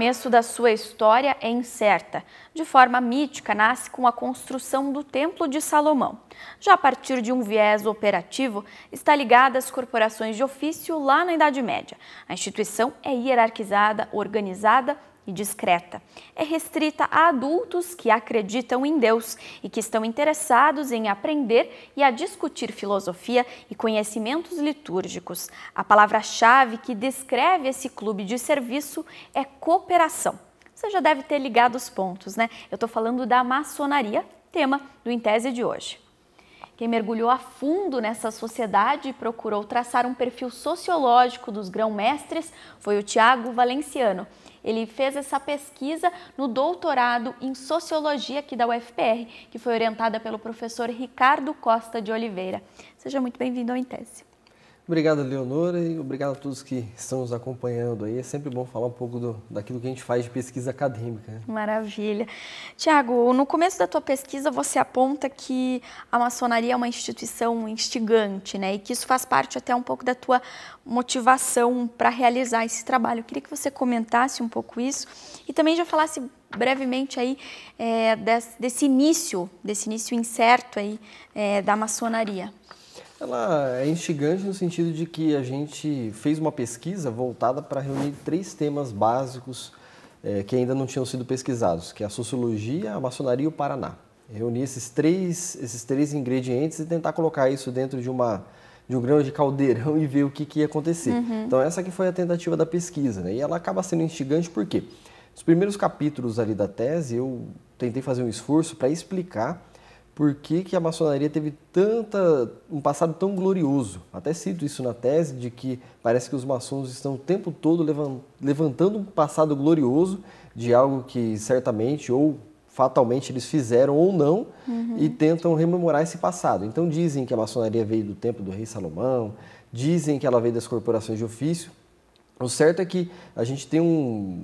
começo da sua história é incerta. De forma mítica, nasce com a construção do Templo de Salomão. Já a partir de um viés operativo, está ligada às corporações de ofício lá na Idade Média. A instituição é hierarquizada, organizada e discreta. É restrita a adultos que acreditam em Deus e que estão interessados em aprender e a discutir filosofia e conhecimentos litúrgicos. A palavra-chave que descreve esse clube de serviço é cooperação. Você já deve ter ligado os pontos, né? Eu estou falando da maçonaria, tema do Tese de hoje. Quem mergulhou a fundo nessa sociedade e procurou traçar um perfil sociológico dos grão-mestres foi o Tiago Valenciano, ele fez essa pesquisa no doutorado em Sociologia aqui da UFPR, que foi orientada pelo professor Ricardo Costa de Oliveira. Seja muito bem-vindo ao Intese. Obrigado, Leonora, e obrigado a todos que estão nos acompanhando aí. É sempre bom falar um pouco do, daquilo que a gente faz de pesquisa acadêmica. Né? Maravilha. Tiago, no começo da tua pesquisa você aponta que a maçonaria é uma instituição instigante, né? E que isso faz parte até um pouco da tua motivação para realizar esse trabalho. Eu queria que você comentasse um pouco isso e também já falasse brevemente aí é, eh, desse, desse, início, desse início incerto aí é, da maçonaria. Ela é instigante no sentido de que a gente fez uma pesquisa voltada para reunir três temas básicos é, que ainda não tinham sido pesquisados, que é a sociologia, a maçonaria e o Paraná. Reunir esses três, esses três ingredientes e tentar colocar isso dentro de, uma, de um grão de caldeirão e ver o que, que ia acontecer. Uhum. Então essa que foi a tentativa da pesquisa, né? E ela acaba sendo instigante porque Os primeiros capítulos ali da tese, eu tentei fazer um esforço para explicar por que, que a maçonaria teve tanta, um passado tão glorioso. Até cito isso na tese de que parece que os maçons estão o tempo todo levantando um passado glorioso de algo que certamente ou fatalmente eles fizeram ou não uhum. e tentam rememorar esse passado. Então dizem que a maçonaria veio do tempo do rei Salomão, dizem que ela veio das corporações de ofício. O certo é que a gente tem um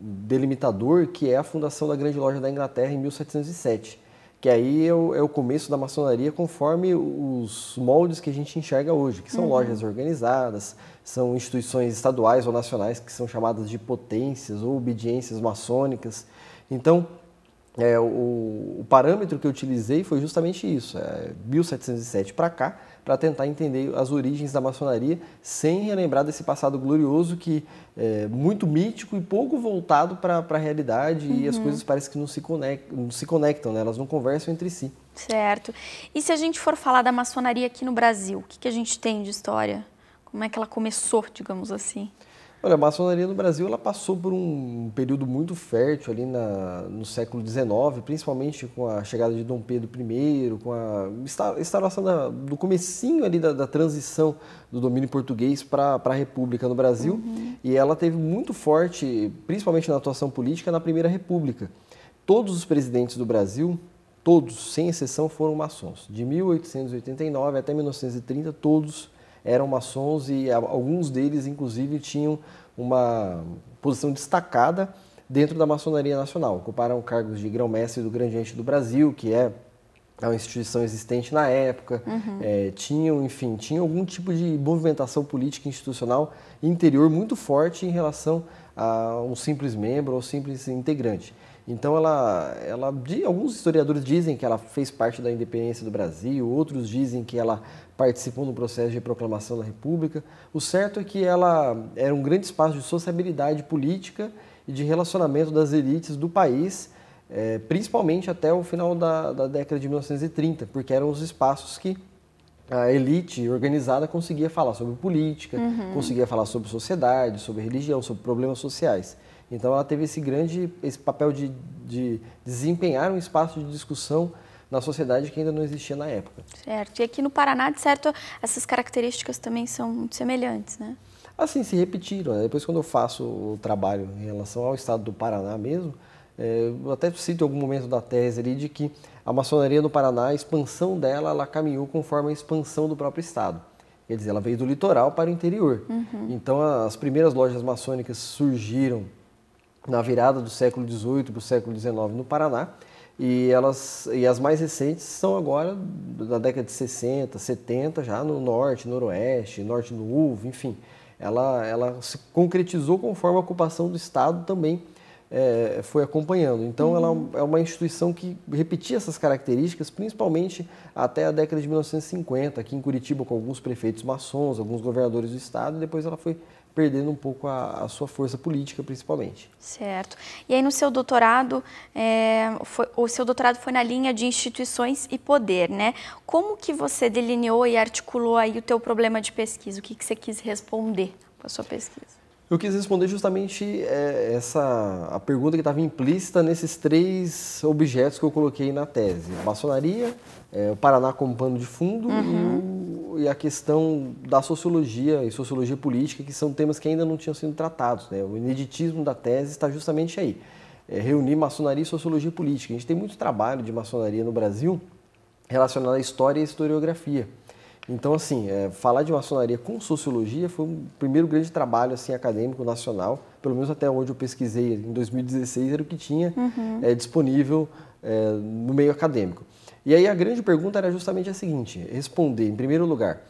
delimitador que é a fundação da Grande Loja da Inglaterra em 1707 que aí é o, é o começo da maçonaria conforme os moldes que a gente enxerga hoje, que são uhum. lojas organizadas, são instituições estaduais ou nacionais que são chamadas de potências ou obediências maçônicas. Então, é, o, o, parâmetro que eu utilizei foi justamente isso, é, 1707 para cá, para tentar entender as origens da maçonaria sem relembrar desse passado glorioso que é muito mítico e pouco voltado para a realidade uhum. e as uhum. coisas parecem que não se conectam, não se conectam né? elas não conversam entre si. Certo. E se a gente for falar da maçonaria aqui no Brasil, o que, que a gente tem de história? Como é que ela começou, digamos assim? Olha, a maçonaria no Brasil ela passou por um período muito fértil ali na, no século XIX, principalmente com a chegada de Dom Pedro I, com a instalação da, do comecinho ali da, da transição do domínio português para a República no Brasil. Uhum. E ela teve muito forte, principalmente na atuação política, na Primeira República. Todos os presidentes do Brasil, todos, sem exceção, foram maçons. De 1889 até 1930, todos eram maçons e alguns deles, inclusive, tinham uma posição destacada dentro da maçonaria nacional. Ocuparam cargos de grão-mestre do Grande ente do Brasil, que é uma instituição existente na época, uhum. é, tinham, enfim, tinham algum tipo de movimentação política institucional interior muito forte em relação a um simples membro ou simples integrante. Então ela, ela, alguns historiadores dizem que ela fez parte da independência do Brasil, outros dizem que ela participou no processo de proclamação da República. O certo é que ela era um grande espaço de sociabilidade política e de relacionamento das elites do país, é, principalmente até o final da, da década de 1930, porque eram os espaços que a elite organizada conseguia falar sobre política, uhum. conseguia falar sobre sociedade, sobre religião, sobre problemas sociais. Então ela teve esse grande esse papel de, de desempenhar um espaço de discussão na sociedade que ainda não existia na época. Certo. E aqui no Paraná, de certo, essas características também são muito semelhantes, né? Assim, se repetiram. Né? Depois, quando eu faço o trabalho em relação ao estado do Paraná mesmo, é, eu até cito algum momento da tese ali de que a maçonaria no Paraná, a expansão dela, ela caminhou conforme a expansão do próprio estado. Quer dizer, ela veio do litoral para o interior. Uhum. Então, as primeiras lojas maçônicas surgiram na virada do século XVIII para o século XIX no Paraná. E, elas, e as mais recentes são agora da década de 60, 70, já no norte, noroeste, norte do Uvo, enfim. Ela, ela se concretizou conforme a ocupação do Estado também é, foi acompanhando. Então, uhum. ela é uma instituição que repetia essas características, principalmente até a década de 1950, aqui em Curitiba, com alguns prefeitos maçons, alguns governadores do Estado, e depois ela foi perdendo um pouco a, a, sua força política, principalmente. Certo. E aí no seu doutorado, é, foi, o seu doutorado foi na linha de instituições e poder, né? Como que você delineou e articulou aí o teu problema de pesquisa? O que, que você quis responder com a sua pesquisa? Eu quis responder justamente é, essa a pergunta que estava implícita nesses três objetos que eu coloquei na tese: a maçonaria, é, o Paraná como pano de fundo uhum. e, o, e, a questão da sociologia e sociologia política, que são temas que ainda não tinham sido tratados. Né? O ineditismo da tese está justamente aí: é, reunir maçonaria e sociologia política. A gente tem muito trabalho de maçonaria no Brasil relacionado à história e à historiografia. Então, assim, é, falar de maçonaria com sociologia foi o primeiro grande trabalho assim, acadêmico nacional, pelo menos até onde eu pesquisei, em 2016 era o que tinha uhum. é, disponível é, no meio acadêmico. E aí a grande pergunta era justamente a seguinte, responder, em primeiro lugar,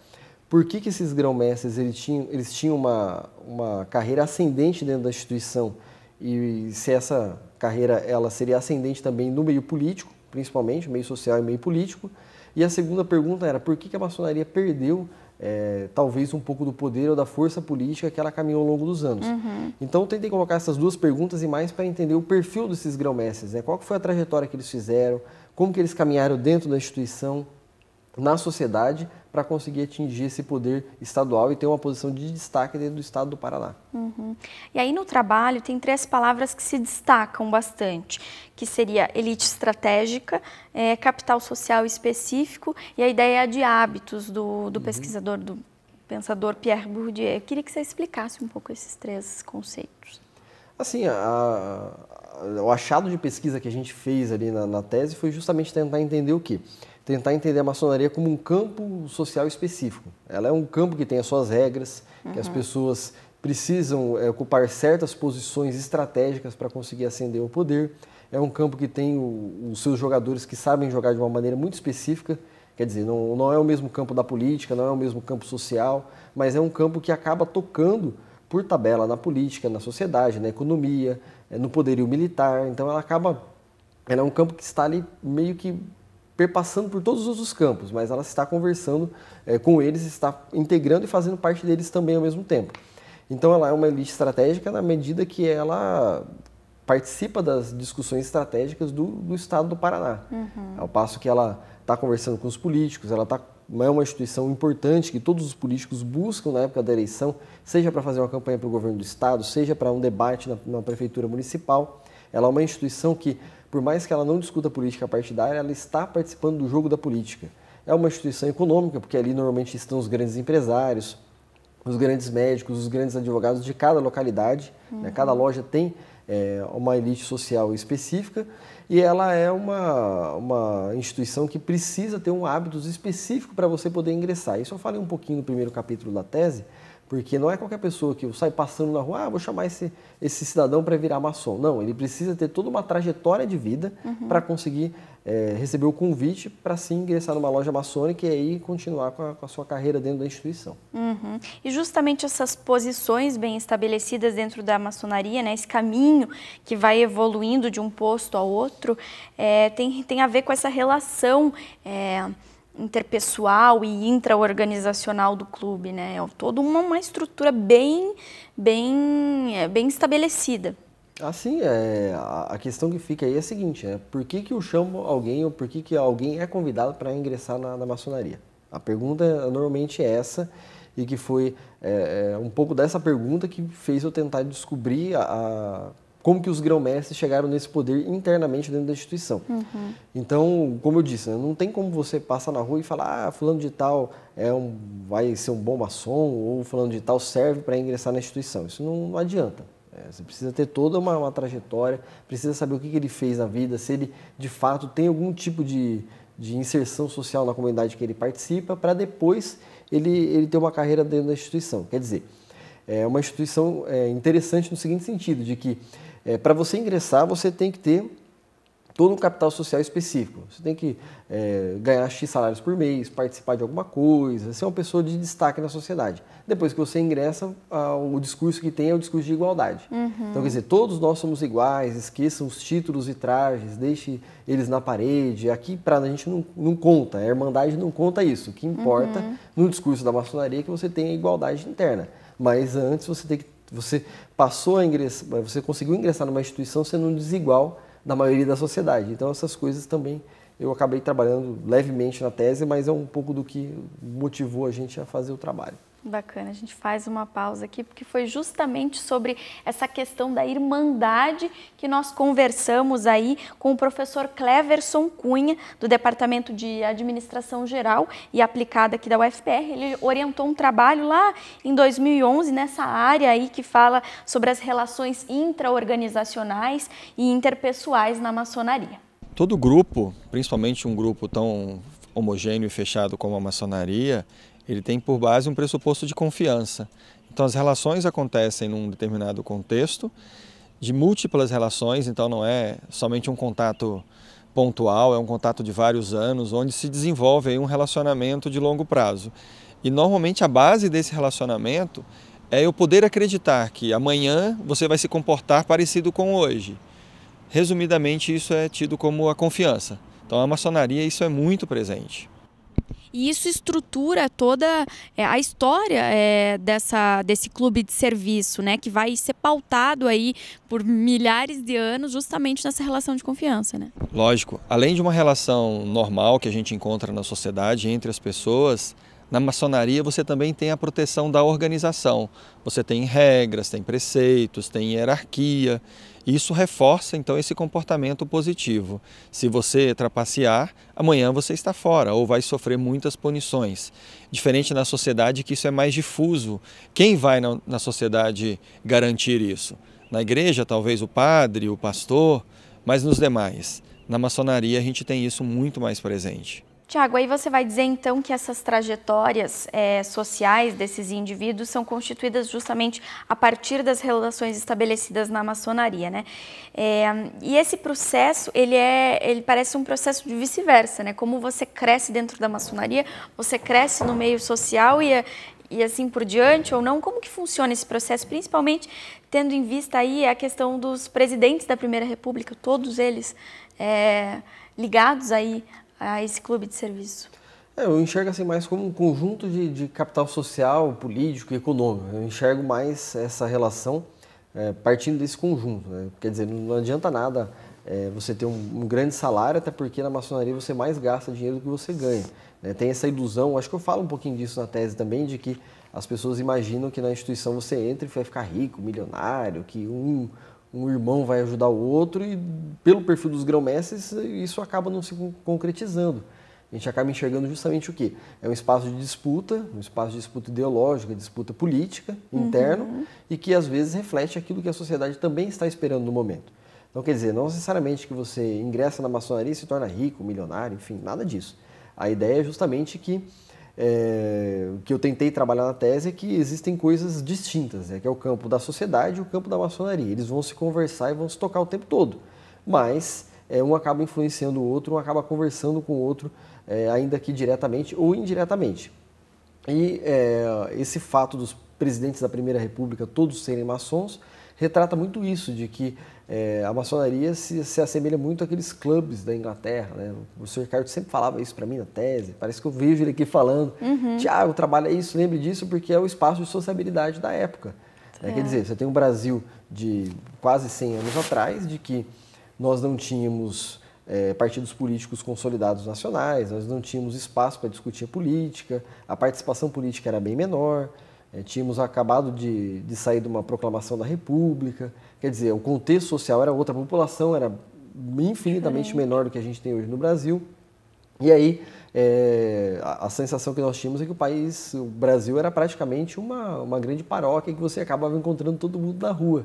por que, que esses grão-mestres eles tinham, eles tinham uma, uma carreira ascendente dentro da instituição e se essa carreira ela seria ascendente também no meio político, principalmente, meio social e meio político, e a segunda pergunta era por que, que a maçonaria perdeu é, talvez um pouco do poder ou da força política que ela caminhou ao longo dos anos. Uhum. Então tentei colocar essas duas perguntas e mais para entender o perfil desses grão-mestres, né? qual foi a trajetória que eles fizeram, como que eles caminharam dentro da instituição, na sociedade, para conseguir atingir esse poder estadual e ter uma posição de destaque dentro do estado do Paraná. Uhum. E aí no trabalho tem três palavras que se destacam bastante, que seria elite estratégica, é, capital social específico e a ideia de hábitos do, do uhum. pesquisador, do pensador Pierre Bourdieu. Eu queria que você explicasse um pouco esses três conceitos. Assim, a, o achado de pesquisa que a gente fez ali na, na tese foi justamente tentar entender o que? Tentar entender a maçonaria como um campo social específico. Ela é um campo que tem as suas regras, uhum. que as uhum. pessoas precisam é, ocupar certas posições estratégicas para conseguir ascender ao poder. É um campo que tem os seus jogadores que sabem jogar de uma maneira muito específica. Quer dizer, não, não é o mesmo campo da política, não é o mesmo campo social, mas é um campo que acaba tocando por tabela na política, na sociedade, na economia, é, no poderio militar. Então ela acaba. Ela é um campo que está ali meio que perpassando por todos os outros campos, mas ela está conversando é, com eles, está integrando e fazendo parte deles também ao mesmo tempo. Então ela é uma elite estratégica na medida que ela participa das discussões estratégicas do, do Estado do Paraná. Uhum. Ao passo que ela está conversando com os políticos, ela está é uma instituição importante que todos os políticos buscam na época da eleição, seja para fazer uma campanha para o governo do estado, seja para um debate na, na prefeitura municipal. Ela é uma instituição que, por mais que ela não discuta política partidária, ela está participando do jogo da política. É uma instituição econômica, porque ali normalmente estão os grandes empresários, os grandes médicos, os grandes advogados de cada localidade. Uhum. Né? Cada uhum. loja tem é, uma elite social específica e ela é uma, uma instituição que precisa ter um hábitos específico para você poder ingressar. Isso eu falei um pouquinho no primeiro capítulo da tese, porque não é qualquer pessoa que sai passando na rua, ah, vou chamar esse, esse cidadão para virar maçom. Não, ele precisa ter toda uma trajetória de vida uhum. para conseguir é, receber o convite para se ingressar numa loja maçônica e aí continuar com a, com a sua carreira dentro da instituição. Uhum. E justamente essas posições bem estabelecidas dentro da maçonaria, né, esse caminho que vai evoluindo de um posto ao outro, é, tem, tem a ver com essa relação. É, interpessoal e intraorganizacional do clube, né? É toda uma, uma estrutura bem, bem, é, bem estabelecida. Assim, é, a questão que fica aí é a seguinte, né? por que, que eu chamo alguém ou por que, que alguém é convidado para ingressar na, na, maçonaria? A pergunta normalmente é essa e que foi é, é um pouco dessa pergunta que fez eu tentar descobrir a, a como que os grão-mestres chegaram nesse poder internamente dentro da instituição. Uhum. Então, como eu disse, né, não tem como você passar na rua e falar, ah, fulano de tal é um, vai ser um bom maçom ou fulano de tal serve para ingressar na instituição. Isso não, não adianta. É, você precisa ter toda uma, uma trajetória, precisa saber o que, que ele fez na vida, se ele de fato tem algum tipo de, de inserção social na comunidade que ele participa, para depois ele, ele ter uma carreira dentro da instituição. Quer dizer, é uma instituição é, interessante no seguinte sentido, de que é, Para você ingressar, você tem que ter todo um capital social específico. Você tem que é, ganhar X salários por mês, participar de alguma coisa, ser uma pessoa de destaque na sociedade. Depois que você ingressa, o discurso que tem é o discurso de igualdade. Uhum. Então, quer dizer, todos nós somos iguais, esqueçam os títulos e trajes, deixe eles na parede. Aqui, para a gente, não, não, conta, a Irmandade não conta isso. O que importa uhum. no discurso da maçonaria é que você tenha igualdade interna. Mas antes você tem que você passou a ingressar, você conseguiu ingressar numa instituição sendo um desigual da maioria da sociedade. Então essas coisas também eu acabei trabalhando levemente na tese, mas é um pouco do que motivou a gente a fazer o trabalho. Bacana, a gente faz uma pausa aqui, porque foi justamente sobre essa questão da irmandade que nós conversamos aí com o professor Cleverson Cunha, do Departamento de Administração Geral e Aplicada aqui da UFPR. Ele orientou um trabalho lá em 2011 nessa área aí que fala sobre as relações intraorganizacionais e interpessoais na maçonaria. Todo grupo, principalmente um grupo tão homogêneo e fechado como a maçonaria, ele tem por base um pressuposto de confiança. Então as relações acontecem num determinado contexto, de múltiplas relações, então não é somente um contato pontual, é um contato de vários anos, onde se desenvolve um relacionamento de longo prazo. E normalmente a base desse relacionamento é eu poder acreditar que amanhã você vai se comportar parecido com hoje. Resumidamente, isso é tido como a confiança. Então, a maçonaria, isso é muito presente. E isso estrutura toda é, a história é, dessa, desse clube de serviço, né? Que vai ser pautado aí por milhares de anos justamente nessa relação de confiança, né? Lógico. Além de uma relação normal que a gente encontra na sociedade entre as pessoas, na maçonaria você também tem a proteção da organização. Você tem regras, tem preceitos, tem hierarquia. Isso reforça então esse comportamento positivo. Se você trapacear, amanhã você está fora ou vai sofrer muitas punições. Diferente na sociedade que isso é mais difuso. Quem vai na, na sociedade garantir isso? Na igreja, talvez o padre, o pastor, mas nos demais. Na maçonaria, a gente tem isso muito mais presente. Tiago, aí você vai dizer então que essas trajetórias é, sociais desses indivíduos são constituídas justamente a partir das relações estabelecidas na maçonaria, né? É, e esse processo, ele é, ele parece um processo de vice-versa, né? Como você cresce dentro da maçonaria, você cresce no meio social e, e assim por diante ou não? Como que funciona esse processo, principalmente tendo em vista aí a questão dos presidentes da Primeira República, todos eles é, ligados aí a esse clube de serviço? É, eu enxergo assim mais como um conjunto de, de capital social, político e econômico. Eu enxergo mais essa relação é, partindo desse conjunto. Né? Quer dizer, não adianta nada é, você ter um, um, grande salário, até porque na maçonaria você mais gasta dinheiro do que você ganha. Né? Tem essa ilusão, acho que eu falo um pouquinho disso na tese também, de que as pessoas imaginam que na instituição você entra e vai ficar rico, milionário, que um, um irmão vai ajudar o outro e pelo perfil dos grão-mestres isso acaba não se concretizando. A gente acaba enxergando justamente o que? É um espaço de disputa, um espaço de disputa ideológica, disputa política, interno, uhum. e que às vezes reflete aquilo que a sociedade também está esperando no momento. Então, quer dizer, não necessariamente que você ingressa na maçonaria e se torna rico, milionário, enfim, nada disso. A ideia é justamente que é, que eu tentei trabalhar na tese é que existem coisas distintas, né? que é o campo da sociedade e o campo da maçonaria. Eles vão se conversar e vão se tocar o tempo todo, mas é, um acaba influenciando o outro, um acaba conversando com o outro, é, ainda que diretamente ou indiretamente. E é, esse fato dos presidentes da Primeira República todos serem maçons retrata muito isso, de que é, a maçonaria se, se assemelha muito àqueles clubes da Inglaterra. Né? O Sr. Ricardo sempre falava isso para mim na tese, parece que eu vejo ele aqui falando. Uhum. Tiago, trabalha isso, lembre disso, porque é o espaço de sociabilidade da época. Né? É. Quer dizer, você tem um Brasil de quase 100 anos atrás, de que nós não tínhamos é, partidos políticos consolidados nacionais, nós não tínhamos espaço para discutir política, a participação política era bem menor. É, tínhamos acabado de, de sair de uma proclamação da República, quer dizer, o contexto social era outra, a população era infinitamente menor do que a gente tem hoje no Brasil. E aí, é, a, a, sensação que nós tínhamos é que o país, o Brasil, era praticamente uma, uma grande paróquia que você acabava encontrando todo mundo na rua.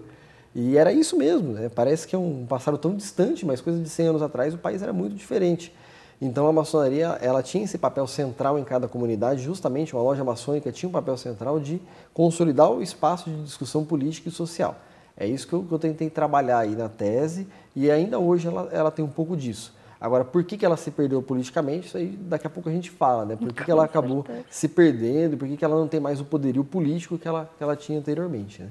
E era isso mesmo, né? parece que é um passado tão distante, mas coisa de 100 anos atrás o país era muito diferente. Então a maçonaria ela tinha esse papel central em cada comunidade, justamente uma loja maçônica tinha um papel central de consolidar o espaço de discussão política e social. É isso que eu, que eu tentei trabalhar aí na tese e ainda hoje ela, ela tem um pouco disso. Agora, por que, que ela se perdeu politicamente, isso aí daqui a pouco a gente fala, né? Por que, que ela acabou se perdendo, por que, que ela não tem mais o poderio político que ela, que ela tinha anteriormente, né?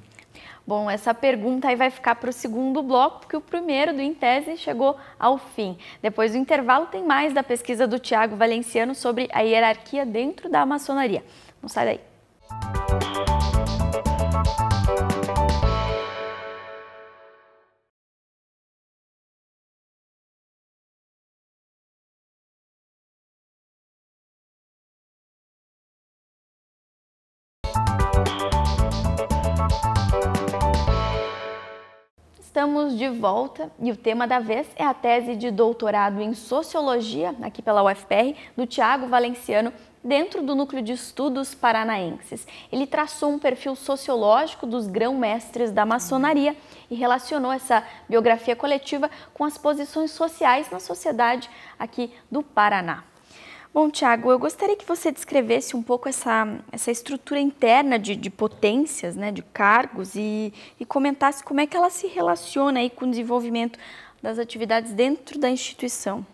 Bom, essa pergunta aí vai ficar para o segundo bloco, porque o primeiro do Intese chegou ao fim. Depois do intervalo tem mais da pesquisa do Tiago Valenciano sobre a hierarquia dentro da maçonaria. Não sai daí. Estamos de volta e o tema da vez é a tese de doutorado em Sociologia, aqui pela UFR, do Tiago Valenciano, dentro do Núcleo de Estudos Paranaenses. Ele traçou um perfil sociológico dos grão-mestres da maçonaria e relacionou essa biografia coletiva com as posições sociais na sociedade aqui do Paraná. Bom, Tiago, eu gostaria que você descrevesse um pouco essa, essa estrutura interna de, de potências, né, de cargos, e, e comentasse como é que ela se relaciona aí com o desenvolvimento das atividades dentro da instituição.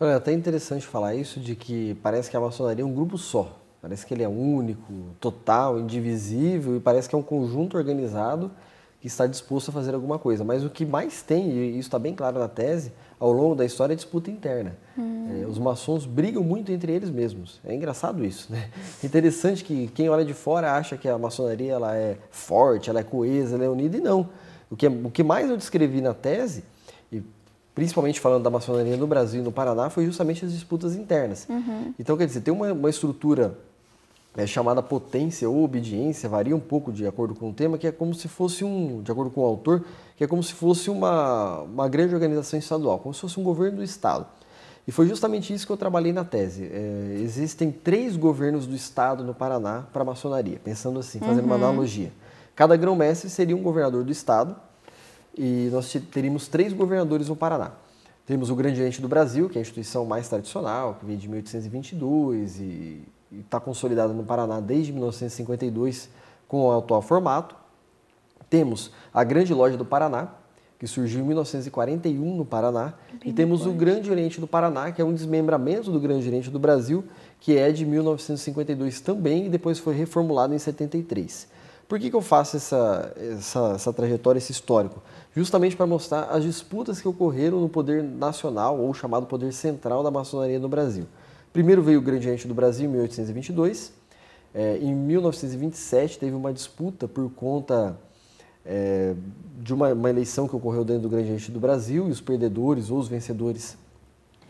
Olha, é até interessante falar isso, de que parece que a maçonaria é um grupo só. Parece que ele é único, total, indivisível, e parece que é um conjunto organizado que está disposto a fazer alguma coisa. Mas o que mais tem, e isso está bem claro na tese, ao longo da história, é disputa interna. Hum. É, os maçons brigam muito entre eles mesmos. É engraçado isso, né? Interessante que quem olha de fora acha que a maçonaria ela é forte, ela é coesa, ela é unida, e não. O que, é, o que mais eu descrevi na tese, e principalmente falando da maçonaria no Brasil e no Paraná, foi justamente as disputas internas. Uhum. Então, quer dizer, tem uma, uma estrutura é chamada potência ou obediência, varia um pouco de acordo com o tema, que é como se fosse um, de acordo com o autor, que é como se fosse uma, uma grande organização estadual, como se fosse um governo do Estado. E foi justamente isso que eu trabalhei na tese. É, existem três governos do Estado no Paraná para a maçonaria, pensando assim, fazendo uhum. uma analogia. Cada grão-mestre seria um governador do Estado e nós teríamos três governadores no Paraná. Temos o Grande Oriente do Brasil, que é a instituição mais tradicional, que vem de 1822 e está consolidada no Paraná desde 1952 com o atual formato. Temos a Grande Loja do Paraná, que surgiu em 1941 no Paraná, Bem e temos o Grande Oriente do Paraná, que é um desmembramento do Grande Oriente do Brasil, que é de 1952 também e depois foi reformulado em 73. Por que, que eu faço essa, essa, essa trajetória, esse histórico? Justamente para mostrar as disputas que ocorreram no poder nacional, ou chamado poder central da maçonaria no Brasil. Primeiro veio o Grande gradiente do Brasil, em 1822. É, em 1927 teve uma disputa por conta é, de uma, uma, eleição que ocorreu dentro do Grande gradiente do Brasil e os perdedores ou os vencedores,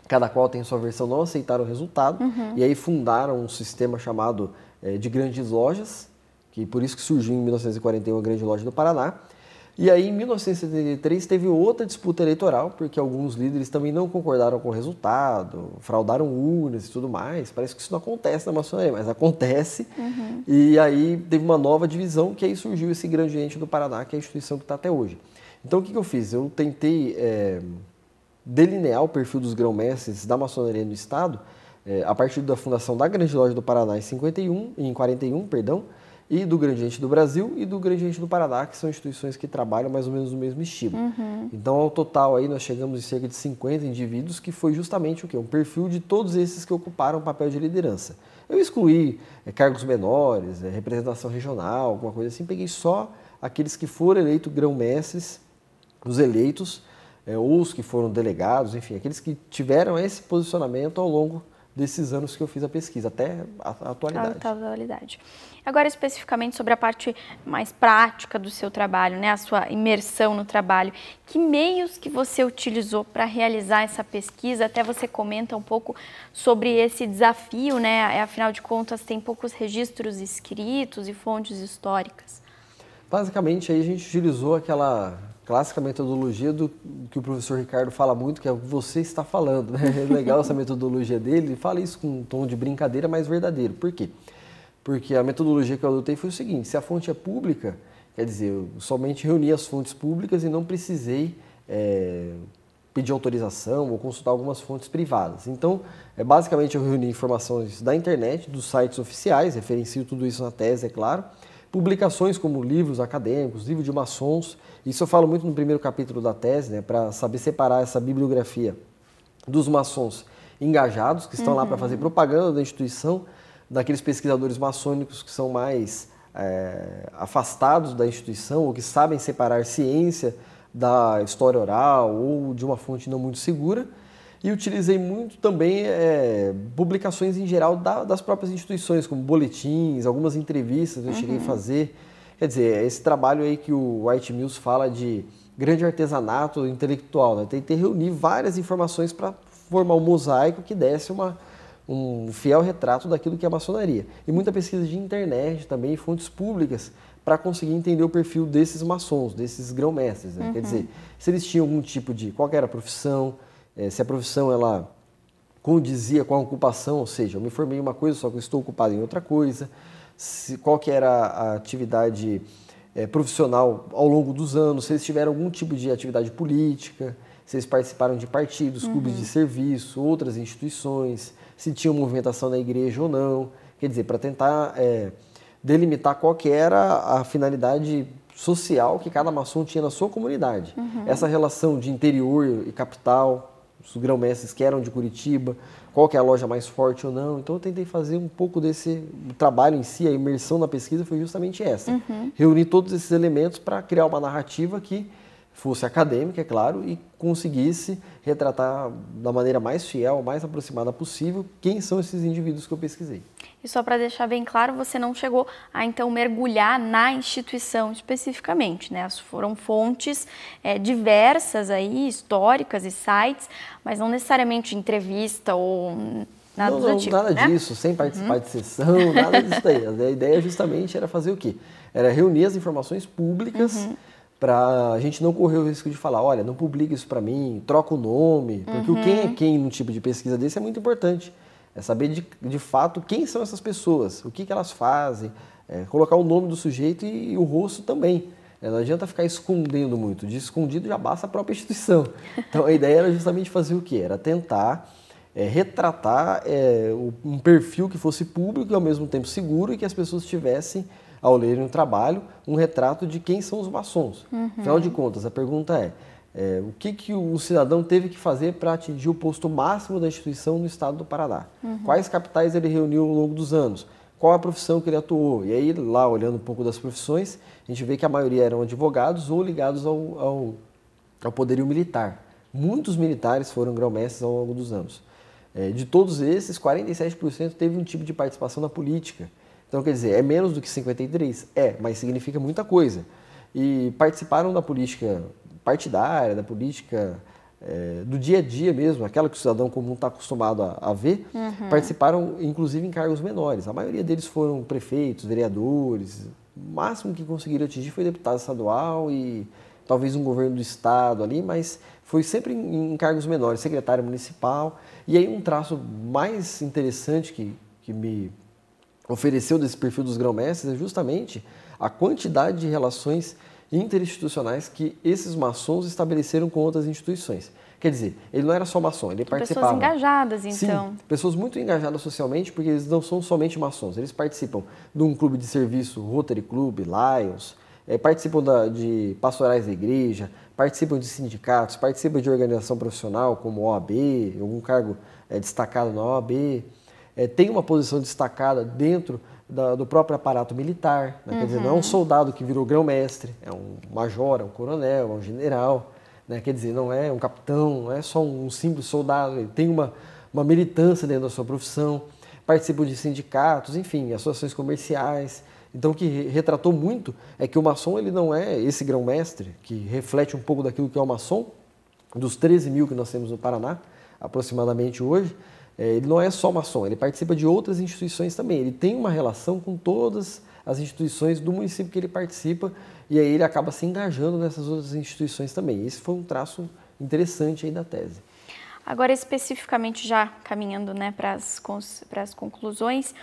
cada qual tem sua versão, não aceitaram o resultado uhum. e aí fundaram um sistema chamado é, de grandes lojas, que por isso que surgiu em 1941 a Grande Loja do Paraná. E aí, em 1973, teve outra disputa eleitoral, porque alguns líderes também não concordaram com o resultado, fraudaram urnas e tudo mais. Parece que isso não acontece na maçonaria, mas acontece. Uhum. E aí teve uma nova divisão, que aí surgiu esse grande ente do Paraná, que é a instituição que está até hoje. Então, o que, que, eu fiz? Eu tentei é, delinear o perfil dos grão-mestres da maçonaria no Estado, é, a partir da fundação da Grande Loja do Paraná em 51, em 41, perdão, e do Gradiente do Brasil e do Gradiente do Paraná, que são instituições que trabalham mais ou menos no mesmo estilo. Uhum. Então, ao total aí nós chegamos em cerca de 50 indivíduos, que foi justamente o quê? Um perfil de todos esses que ocuparam o papel de liderança. Eu excluí é, cargos menores, é, representação regional, alguma coisa assim, peguei só aqueles que foram eleitos grão-mestres, os eleitos, é, ou os que foram delegados, enfim, aqueles que tiveram esse posicionamento ao longo desses anos que eu fiz a pesquisa, até a atualidade. A atualidade. Agora, especificamente sobre a parte mais prática do seu trabalho, né? a sua imersão no trabalho, que meios que você utilizou para realizar essa pesquisa? Até você comenta um pouco sobre esse desafio, né? É, afinal de contas, tem poucos registros escritos e fontes históricas. Basicamente, aí a gente utilizou aquela clássica metodologia do que o professor Ricardo fala muito, que é o que você está falando. Né? É legal essa metodologia dele, ele fala isso com um tom de brincadeira, mas verdadeiro. Por quê? Porque a metodologia que eu adotei foi o seguinte: se a fonte é pública, quer dizer, eu somente reuni as fontes públicas e não precisei é, pedir autorização ou consultar algumas fontes privadas. Então, é, basicamente, eu reuni informações da internet, dos sites oficiais, referencio tudo isso na tese, é claro publicações como livros acadêmicos, livros de maçons. Isso eu falo muito no primeiro capítulo da tese, né, para saber separar essa bibliografia dos maçons engajados, que estão uhum. lá para fazer propaganda da instituição, daqueles pesquisadores maçônicos que são mais é, afastados da instituição ou que sabem separar ciência da história oral ou de uma fonte não muito segura e utilizei muito também é, publicações em geral da, das próprias instituições, como boletins, algumas entrevistas que eu uhum. cheguei a uhum. fazer. Quer dizer, é esse trabalho aí que o White Mills fala de grande artesanato intelectual, né? Tentei reunir várias informações para formar um mosaico que desse uma, um fiel retrato daquilo que é a maçonaria. E muita pesquisa de internet também, fontes públicas, para conseguir entender o perfil desses maçons, desses grão-mestres. Né? Uhum. Quer dizer, se eles tinham algum tipo de. qual era a profissão, é, se a profissão ela condizia com a ocupação, ou seja, eu me formei em uma coisa, só que eu estou ocupado em outra coisa, se, qual que era a atividade é, profissional ao longo dos anos, se eles tiveram algum tipo de atividade política, se eles participaram de partidos, uhum. clubes de serviço, outras instituições, se tinha movimentação na igreja ou não, quer dizer, para tentar é, delimitar qual que era a finalidade social que cada maçom tinha na sua comunidade. Uhum. Essa relação de interior e capital, os grão-mestres que eram de Curitiba, qual que é a loja mais forte ou não. Então eu tentei fazer um pouco desse trabalho em si, a imersão na pesquisa foi justamente essa. Uhum. Reunir todos esses elementos para criar uma narrativa que fosse acadêmica, é claro, e conseguisse retratar da maneira mais fiel, mais aproximada possível, quem são esses indivíduos que eu pesquisei. E só para deixar bem claro, você não chegou a então mergulhar na instituição especificamente, né? Foram fontes é, diversas aí, históricas e sites, mas não necessariamente entrevista ou nada não, não, tipo, nada né? disso, sem participar uhum. de sessão, nada disso daí. A ideia justamente era fazer o quê? Era reunir as informações públicas uhum. para a gente não correr o risco de falar, olha, não publica isso para mim, troca o nome, porque uhum. o quem é uhum. quem no tipo de pesquisa desse é muito importante. É saber de, de fato quem são essas pessoas, o que, que elas fazem, é, colocar o nome do sujeito e, e o rosto também. É, não adianta ficar escondendo muito, de escondido já basta a própria instituição. Então a ideia era justamente fazer o quê? Era tentar é, retratar é, um perfil que fosse público e ao mesmo tempo seguro e que as pessoas tivessem, ao lerem o trabalho, um retrato de quem são os maçons. Uhum. Afinal de contas, a pergunta é: é, o que, que o cidadão teve que fazer para atingir o posto máximo da instituição no estado do Paraná? Uhum. Quais capitais ele reuniu ao longo dos anos? Qual a profissão que ele atuou? E aí, lá olhando um pouco das profissões, a gente vê que a maioria eram advogados ou ligados ao, ao, ao poderio militar. Muitos militares foram grão-mestres ao longo dos anos. É, de todos esses, 47% teve um tipo de participação na política. Então, quer dizer, é menos do que 53%? É, mas significa muita coisa. E participaram da política partidária, da política é, do dia a dia mesmo, aquela que o cidadão comum está acostumado a, a ver, uhum. participaram inclusive em cargos menores. A maioria deles foram prefeitos, vereadores, o máximo que conseguiram atingir foi deputado estadual e talvez um governo do estado ali, mas foi sempre em, em cargos menores, secretário municipal. E aí um traço mais interessante que, que me ofereceu desse perfil dos grão-mestres é justamente a quantidade de relações interinstitucionais que esses maçons estabeleceram com outras instituições. Quer dizer, ele não era só maçom, ele participava. Pessoas engajadas, então. Sim, pessoas muito engajadas socialmente, porque eles não são somente maçons. Eles participam de um clube de serviço, Rotary Club, Lions, é, participam da, de pastorais da igreja, participam de sindicatos, participam de organização profissional como OAB, algum cargo é, destacado na OAB, é, eh, tem uma posição destacada dentro da, do próprio aparato militar. Né? Uhum. Quer dizer, não é um uhum. soldado que virou grão-mestre, é um major, é um coronel, é um general. Né? Quer dizer, não é um capitão, não é só um simples soldado, ele tem uma, uma militância dentro da sua profissão, participa de sindicatos, enfim, associações comerciais. Então, o que retratou muito é que o maçom ele não é esse grão-mestre, que reflete um pouco daquilo que é o maçom, dos 13 mil que nós temos no Paraná, aproximadamente hoje, é, ele não é só maçom, ele participa de outras instituições também. Ele tem uma relação com todas as instituições do município que ele participa e aí ele acaba se engajando nessas outras instituições também. Esse foi um traço interessante aí da tese. Agora, especificamente, já caminhando né, para as conclusões,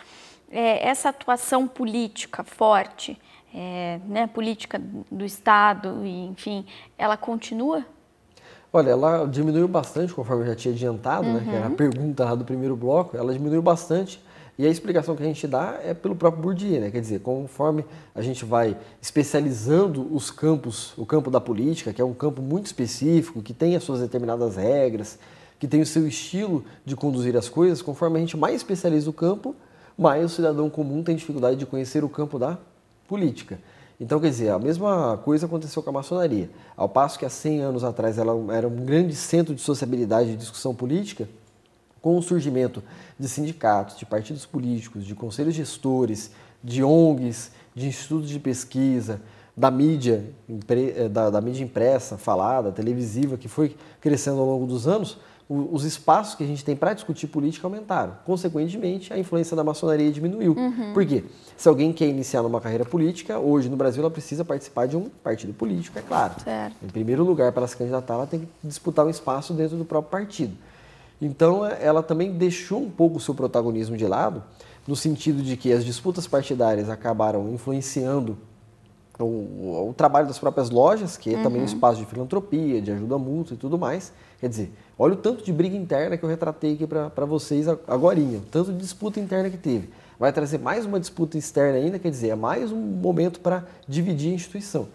é, essa atuação política forte, é, né, política do Estado, e, enfim, ela continua Olha, ela diminuiu bastante, conforme eu já tinha adiantado, uhum. né? Que era a uhum. pergunta lá do primeiro bloco, ela diminuiu bastante. E a explicação que a gente dá é pelo próprio Bourdieu, né? Quer dizer, conforme a gente vai especializando os campos, o campo da política, que é um campo muito específico, que tem as suas determinadas regras, que tem o seu estilo de conduzir as coisas, conforme a gente mais especializa o campo, mais o cidadão comum tem dificuldade de conhecer o campo da política. Então, quer dizer, a mesma coisa aconteceu com a maçonaria. Ao passo que há 100 anos atrás ela era um grande centro de sociabilidade e discussão política, com o surgimento de sindicatos, de partidos políticos, de conselhos gestores, de ONGs, de institutos de pesquisa, da mídia, eh, da, da mídia impressa, falada, televisiva, que foi crescendo ao longo dos anos, os espaços que a gente tem para discutir política aumentaram. Consequentemente, a influência da maçonaria diminuiu. Uhum. Por quê? Se alguém quer iniciar uma carreira política, hoje no Brasil ela precisa participar de um partido político, é claro. Certo. Em primeiro lugar, para se candidatar, ela tem que disputar um espaço dentro do próprio partido. Então, é, ela também deixou um pouco o seu protagonismo de lado, no sentido de que as disputas partidárias acabaram influenciando o, o trabalho das próprias lojas, que é uhum. também um uhum. espaço de filantropia, de ajuda mútua e tudo mais. Quer dizer, Olha o tanto de briga interna que eu retratei aqui para vocês agora, o tanto de disputa interna que teve. Vai trazer mais uma disputa externa ainda, quer dizer, é mais um momento para dividir a instituição.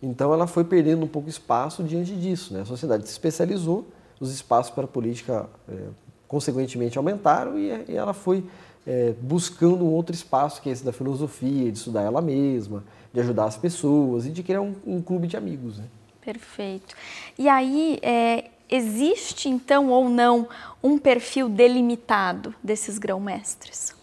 Então ela foi perdendo um pouco espaço diante disso. Né? A sociedade se especializou, os espaços para a política é, consequentemente aumentaram e, e ela foi é, buscando um outro espaço, que é esse da filosofia, de estudar ela mesma, de ajudar as pessoas e de criar um, um clube de amigos. Né? Perfeito. E aí, é, existe então ou não um perfil delimitado desses grão-mestres?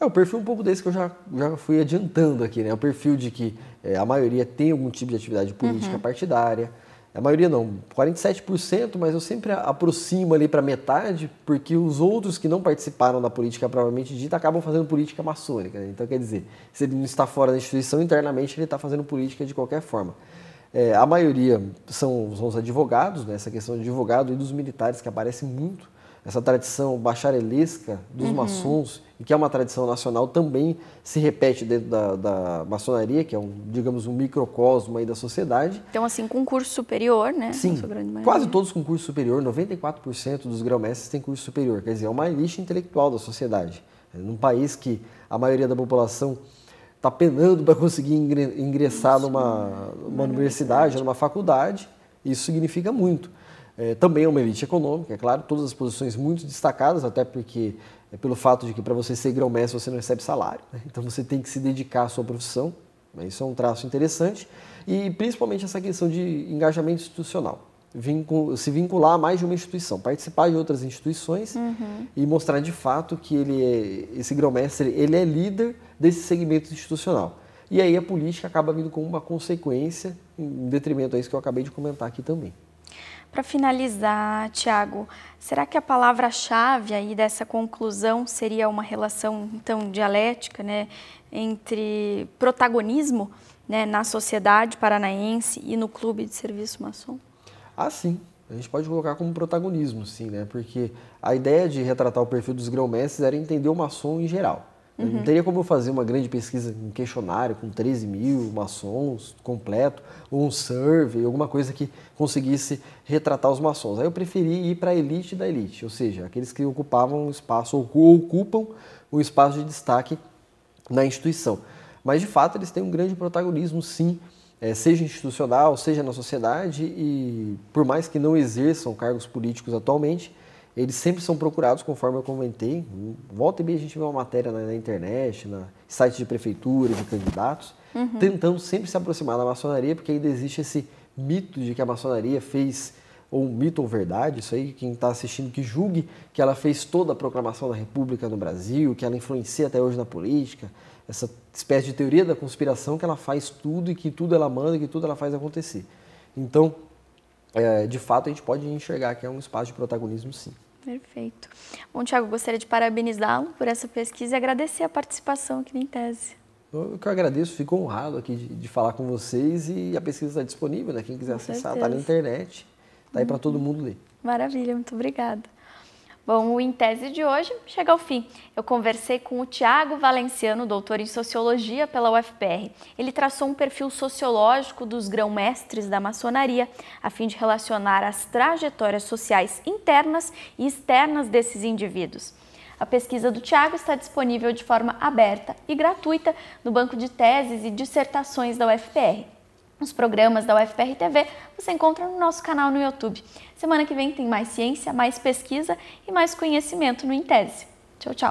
É o um perfil um pouco desse que eu já, já fui adiantando aqui, né? O perfil de que é, a maioria tem algum tipo de atividade política uhum. partidária. A maioria não, 47%, mas eu sempre aproximo ali para metade, porque os outros que não participaram da política provavelmente dita acabam fazendo política maçônica. Né? Então, quer dizer, se ele não está fora da instituição internamente, ele está fazendo política de qualquer forma. É, a maioria são, são os advogados, né? essa questão de advogado e dos militares que aparece muito. Essa tradição bacharelesca dos uhum. maçons, e que é uma tradição nacional, também se repete dentro da, da maçonaria, que é, um, digamos, um microcosmo aí da sociedade. Então, assim, com curso superior, né? Sim, é quase todos com curso superior, 94% dos grão-mestres têm curso superior. Quer dizer, é uma elite intelectual da sociedade. É, num país que a maioria da população está penando para conseguir ingressar numa, numa universidade, numa faculdade, isso significa muito. É, também é uma elite econômica, é claro, todas as posições muito destacadas, até porque é pelo fato de que para você ser grão-mestre você não recebe salário, né? então você tem que se dedicar à sua profissão, né? isso é um traço interessante, e principalmente essa questão de engajamento institucional. Vincul se vincular a mais de uma instituição, participar de outras instituições uhum. e mostrar de fato que ele é, esse grão-mestre ele é líder desse segmento institucional. E aí a política acaba vindo como uma consequência, em detrimento a isso que eu acabei de comentar aqui também. Para finalizar, Tiago, será que a palavra-chave aí dessa conclusão seria uma relação então dialética, né, entre protagonismo, né, na sociedade paranaense e no clube de serviço maçom? Ah, sim. A gente pode colocar como protagonismo, sim, né? Porque a ideia de retratar o perfil dos grão-mestres era entender o maçom em geral. Uhum. Não teria como eu fazer uma grande pesquisa, um questionário com 13 mil maçons completo, ou um survey, alguma coisa que conseguisse retratar os maçons. Aí eu preferi ir para a elite da elite, ou seja, aqueles que ocupavam um espaço ou ocupam um espaço de destaque na instituição. Mas de fato eles têm um grande protagonismo, sim, é, seja institucional, seja na sociedade, e por mais que não exerçam cargos políticos atualmente, eles sempre são procurados, conforme eu comentei. Volta e meia a gente vê uma matéria na, na internet, na site de prefeitura, de candidatos, uhum. tentando sempre se aproximar da maçonaria, porque ainda existe esse mito de que a maçonaria fez, ou mito ou verdade, isso aí, quem está assistindo que julgue que ela fez toda a proclamação da República no Brasil, que ela influencia até hoje na política, essa espécie de teoria da conspiração que ela faz tudo e que tudo ela manda e que tudo ela faz acontecer. Então, é, de fato, a gente pode enxergar que é um espaço de protagonismo, sim. Perfeito. Bom, Tiago, gostaria de parabenizá-lo por essa pesquisa e agradecer a participação aqui em Tese. Eu que eu agradeço, fico honrado aqui de, de falar com vocês e a pesquisa está disponível, né? Quem quiser acessar, está na internet, está aí uhum. para todo mundo ler. Maravilha, muito obrigada. Bom, o Em Tese de hoje chega ao fim. Eu conversei com o Tiago Valenciano, doutor em Sociologia pela UFPR. Ele traçou um perfil sociológico dos grão-mestres da maçonaria, a fim de relacionar as trajetórias sociais internas e externas desses indivíduos. A pesquisa do Tiago está disponível de forma aberta e gratuita no banco de teses e dissertações da UFPR. Os programas da UFPR TV você encontra no nosso canal no YouTube. Semana que vem tem mais ciência, mais pesquisa e mais conhecimento no Intese. Tchau, tchau!